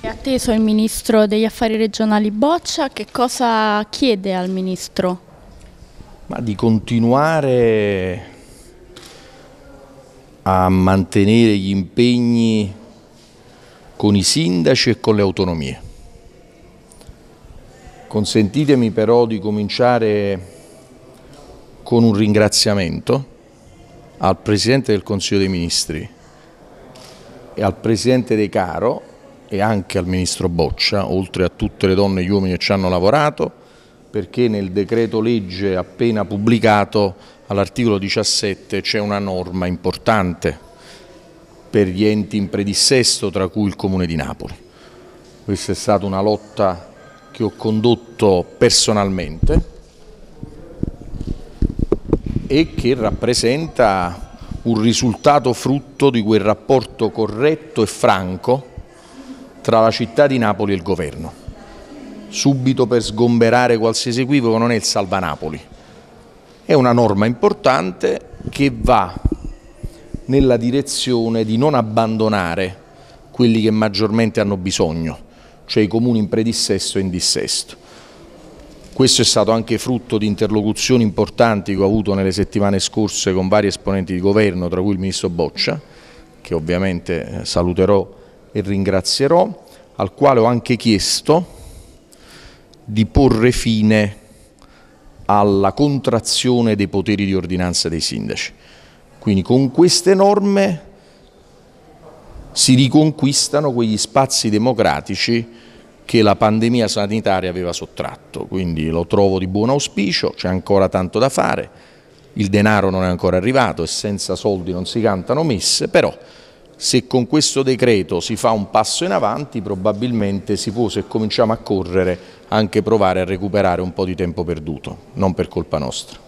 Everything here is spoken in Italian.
È atteso il Ministro degli Affari Regionali Boccia, che cosa chiede al Ministro? Ma di continuare a mantenere gli impegni con i sindaci e con le autonomie. Consentitemi però di cominciare con un ringraziamento al Presidente del Consiglio dei Ministri e al Presidente De Caro e anche al Ministro Boccia, oltre a tutte le donne e gli uomini che ci hanno lavorato, perché nel decreto legge appena pubblicato all'articolo 17 c'è una norma importante per gli enti in predissesto, tra cui il Comune di Napoli. Questa è stata una lotta che ho condotto personalmente e che rappresenta un risultato frutto di quel rapporto corretto e franco tra la città di Napoli e il governo. Subito per sgomberare qualsiasi equivoco non è il Salva Napoli, è una norma importante che va nella direzione di non abbandonare quelli che maggiormente hanno bisogno, cioè i comuni in predissesto e in dissesto. Questo è stato anche frutto di interlocuzioni importanti che ho avuto nelle settimane scorse con vari esponenti di governo, tra cui il Ministro Boccia, che ovviamente eh, saluterò e ringrazierò, al quale ho anche chiesto di porre fine alla contrazione dei poteri di ordinanza dei sindaci. Quindi con queste norme si riconquistano quegli spazi democratici che la pandemia sanitaria aveva sottratto, quindi lo trovo di buon auspicio, c'è ancora tanto da fare, il denaro non è ancora arrivato e senza soldi non si cantano messe, però se con questo decreto si fa un passo in avanti probabilmente si può, se cominciamo a correre, anche provare a recuperare un po' di tempo perduto, non per colpa nostra.